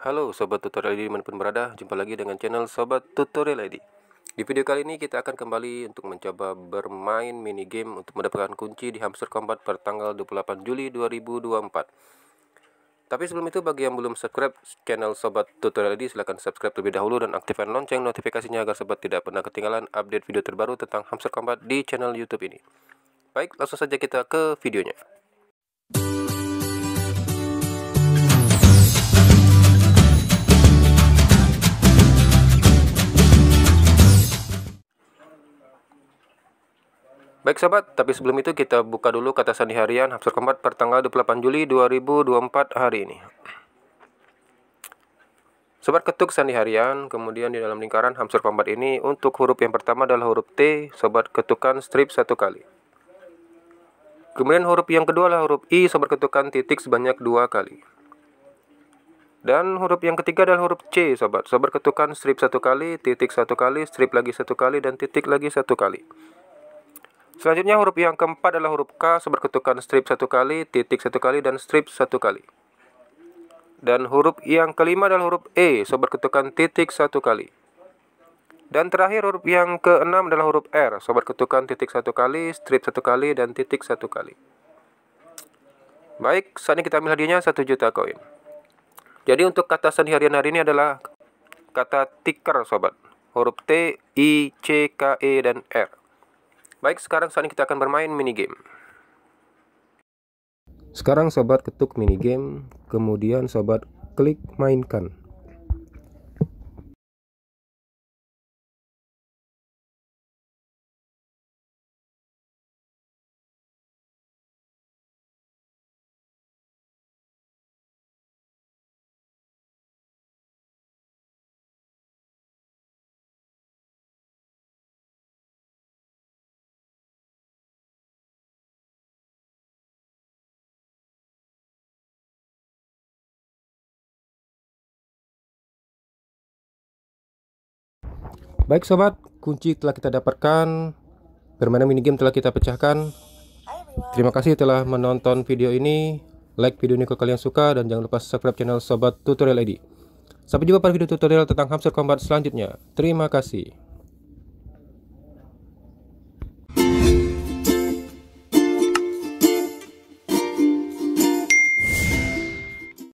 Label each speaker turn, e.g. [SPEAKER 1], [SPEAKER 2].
[SPEAKER 1] Halo Sobat Tutorial ID dimanapun berada, jumpa lagi dengan channel Sobat Tutorial ID Di video kali ini kita akan kembali untuk mencoba bermain minigame untuk mendapatkan kunci di Hamster Combat pada tanggal 28 Juli 2024 Tapi sebelum itu bagi yang belum subscribe channel Sobat Tutorial ID silahkan subscribe terlebih dahulu dan aktifkan lonceng notifikasinya agar Sobat tidak pernah ketinggalan update video terbaru tentang Hamster Combat di channel Youtube ini Baik langsung saja kita ke videonya Baik sahabat, tapi sebelum itu kita buka dulu kata sandi harian Hafsur keempat per tanggal 28 Juli 2024 hari ini. Sobat ketuk sandi harian, kemudian di dalam lingkaran Hamsur keempat ini untuk huruf yang pertama adalah huruf T, sobat ketukan strip satu kali. Kemudian huruf yang kedua adalah huruf I, sobat ketukan titik sebanyak dua kali. Dan huruf yang ketiga adalah huruf C, sobat. Sobat ketukan strip satu kali, titik satu kali, strip lagi satu kali, dan titik lagi satu kali. Selanjutnya huruf yang keempat adalah huruf K seberketukan strip satu kali, titik satu kali, dan strip satu kali. Dan huruf yang kelima adalah huruf E seberketukan titik satu kali. Dan terakhir huruf yang keenam adalah huruf R seberketukan titik satu kali, strip satu kali, dan titik satu kali. Baik, saat ini kita ambil hadiahnya 1 juta koin. Jadi untuk kata sandi harian hari ini adalah kata ticker, sobat. Huruf T, I, C, K, E, dan R. Baik, sekarang saatnya kita akan bermain minigame. Sekarang sobat ketuk minigame, kemudian sobat klik mainkan. Baik sobat, kunci telah kita dapatkan, permainan minigame telah kita pecahkan. Terima kasih telah menonton video ini, like video ini kalau kalian suka, dan jangan lupa subscribe channel Sobat Tutorial ID. Sampai jumpa pada video tutorial tentang hamster combat selanjutnya. Terima kasih.